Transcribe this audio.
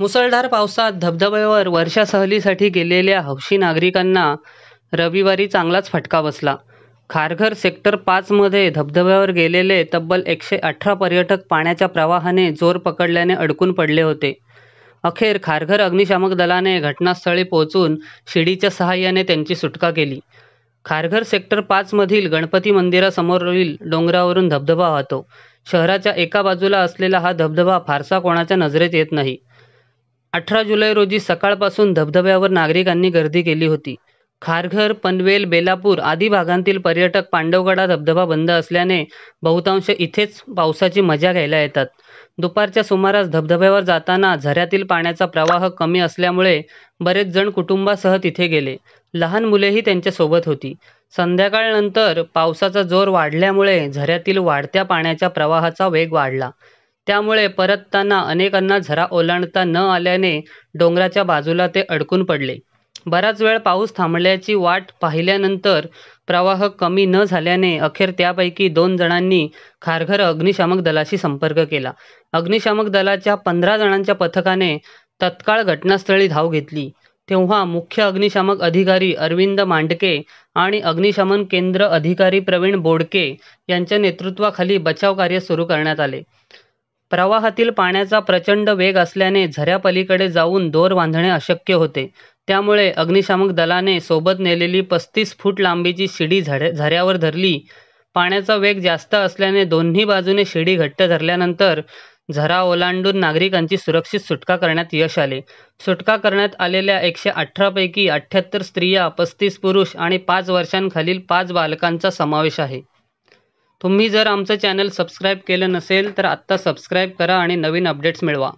मुसळधार पावसात धबधब्यावर वर्षा सहलीसाठी गेलेल्या हौशी नागरिकांना रविवारी चांगलाच फटका बसला. खारघर सेक्टर पाचमध्ये धबधब्यावर गेलेले तब्बल एकशे अठरा पर्यटक पाण्याच्या प्रवाहाने जोर पकडल्याने अडकून पडले होते. अखेर खारघर अग्निशामक दलाने घटनास्थळी पोहोचून शिडीच्या सहाय्याने त्यांची सुटका केली. खारघर सेक्टर पाचमधील गणपती मंदिरासमोरील डोंगरावरून धबधबा वाहतो. शहराच्या एका बाजूला असलेला हा धबधबा फारसा कोणाच्या नजरेत येत नाही. अठरा जुलै रोजी सकाळपासून धबधब्यावर नागरिकांनी गर्दी केली होती खारघर पनवेल बेलापूर आदी भागांतील पर्यटक पांडवगडा धबधबा बंद असल्याने बहुतांश इथेच पावसाची मजा घ्यायला येतात दुपारच्या सुमारास धबधब्यावर जाताना झऱ्यातील पाण्याचा प्रवाह कमी असल्यामुळे बरेच जण कुटुंबासह तिथे गेले लहान मुलेही त्यांच्यासोबत होती संध्याकाळनंतर पावसाचा जोर वाढल्यामुळे झऱ्यातील वाढत्या पाण्याच्या प्रवाहाचा वेग वाढला त्यामुळे परतताना अनेकांना झरा ओलांडता न आल्याने डोंगराच्या बाजूला ते अडकून पडले. बराच वेळ पाऊस थांबल्याची वाट पाहिल्यानंतर प्रवाह कमी न झाल्याने अखेर त्यापैकी दोन जणांनी खारघर अग्निशामक दलाशी संपर्क केला. अग्निशामक दलाच्या पंधरा जणांच्या पथकाने तत्काळ घटनास्थळी धाव घेतली. तेव्हा मुख्य अग्निशामक अधिकारी अरविंद मांडके आणि अग्निशमन केंद्र अधिकारी प्रवीण बोडके यांच्या नेतृत्वाखाली बचाव कार्य सुरू करण्यात आले. प्रवाहातील पाण्याचा प्रचंड वेग असल्याने झऱ्यापलीकडे जाऊन दोर बांधणे अशक्य होते. त्यामुळे अग्निशामक दलाने सोबत नेलेली पस्तीस फूट लांबीची शिडी झऱ्यावर धरली. पाण्याचा वेग जास्त असल्याने दोन्ही बाजूने शिडी घट्ट धरल्यानंतर झरा ओलांडून नागरिकांची सुरक्षित सुटका करण्यात यश आले. सुटका करण्यात आलेल्या एकशे अठरापैकी पैकी अठ्ठ्याहत्तर स्त्रिया, पस्तीस पुरुष आणि पाच वर्षांखालील पाच बालकांचा समावेश आहे. तुम्ही जर आमचं चॅनल सबस्क्राईब केलं नसेल तर आत्ता सबस्क्राईब करा आणि नवीन अपडेट्स मिळवा